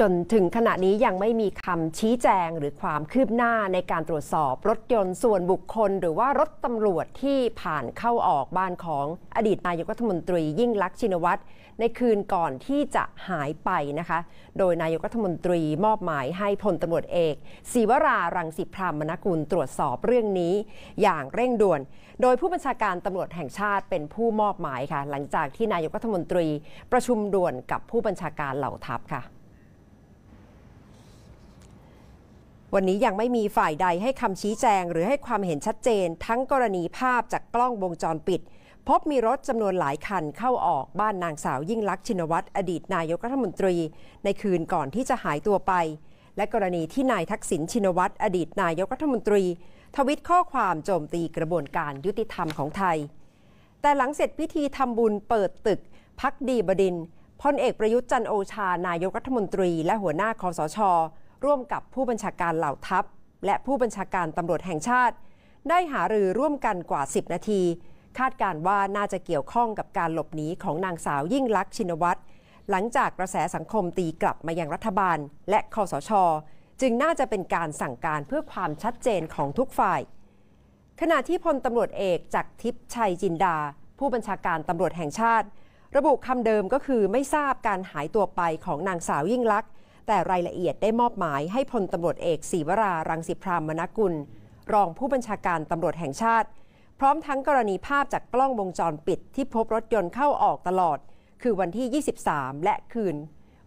จนถึงขณะนี้ยังไม่มีคำชี้แจงหรือความคืบหน้าในการตรวจสอบรถยนต์ส่วนบุคคล หรือว่ารถตำรวจที่ผ่านเข้าออกบ้านของอดีตนายกรัฐมนตรี ยิ่งลักษณ์ชินวัตรในคืนก่อนที่จะหายไปนะคะ โดยนายกรัฐมนตรีมอบหมายให้พลตำรวจเอกศิวรารังสิพรามนกุลตรวจสอบเรื่องนี้อย่างเร่งด่วน โดยผู้บัญชาการตำรวจแห่งชาติเป็นผู้มอบหมายค่ะ หลังจากที่นายกรัฐมนตรีประชุมด่วนกับผู้บัญชาการเหล่าทัพค่ะวันนี้ยังไม่มีฝ่ายใดให้คำชี้แจงหรือให้ความเห็นชัดเจน ทั้งกรณีภาพจากกล้องวงจรปิด พบมีรถจำนวนหลายคันเข้าออกบ้านนางสาวยิ่งลักษณ์ชินวัตรอดีตนายกรัฐมนตรี ในคืนก่อนที่จะหายตัวไป และกรณีที่นายทักษิณชินวัตรอดีตนายกรัฐมนตรี ทวิตข้อความโจมตีกระบวนการยุติธรรมของไทย แต่หลังเสร็จพิธีทำบุญเปิดตึกพักดีบดินพลเอกประยุทธ์จันโอชานายกรัฐมนตรีและหัวหน้าคอสชร่วมกับผู้บัญชาการเหล่าทัพ และผู้บัญชาการตำรวจแห่งชาติ ได้หารือร่วมกันกว่า 10 นาที คาดการว่าน่าจะเกี่ยวข้องกับการหลบหนีของนางสาวยิ่งลักษณ์ชินวัตรหลังจากกระแสสังคมตีกลับมายังรัฐบาล และคอสช จึงน่าจะเป็นการสั่งการเพื่อความชัดเจนของทุกฝ่าย ขณะที่พลตำรวจเอกจากทิพย์ชัยจินดา ผู้บัญชาการตำรวจแห่งชาติ ระบุคำเดิมก็คือไม่ทราบการหายตัวไปของนางสาวยิ่งลักษณ์แต่รายละเอียดได้มอบหมายให้พลตำรวจเอกศีวรา รังสิพรามนกุล รองผู้บัญชาการตำรวจแห่งชาติ พร้อมทั้งกรณีภาพจากกล้องวงจรปิด ที่พบรถยนต์เข้าออกตลอด คือวันที่ 23 และคืน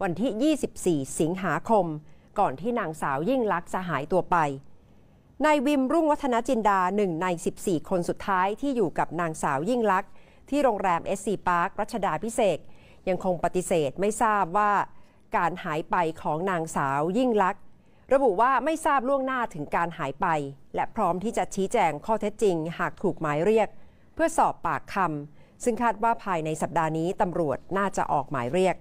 วันที่ 24 สิงหาคม ก่อนที่นางสาวยิ่งลักษณ์จะหายตัวไปนายวิมรุ่งวัฒนจินดาหนึ่งใน 14 คนสุดท้ายที่อยู่กับนางสาวยิ่งลักษณ์ที่โรงแรมเอสีพาร์ครัชดาพิเศษยังคงปฏิเสธไม่ทราบว่าการหายไปของนางสาวยิ่งลักษณ์ระบุว่าไม่ทราบล่วงหน้าถึงการหายไป และพร้อมที่จะชี้แจงข้อเท็จจริงหากถูกหมายเรียก เพื่อสอบปากคำซึ่งคาดว่าภายในสัปดาห์นี้ตำรวจน่าจะออกหมายเรียก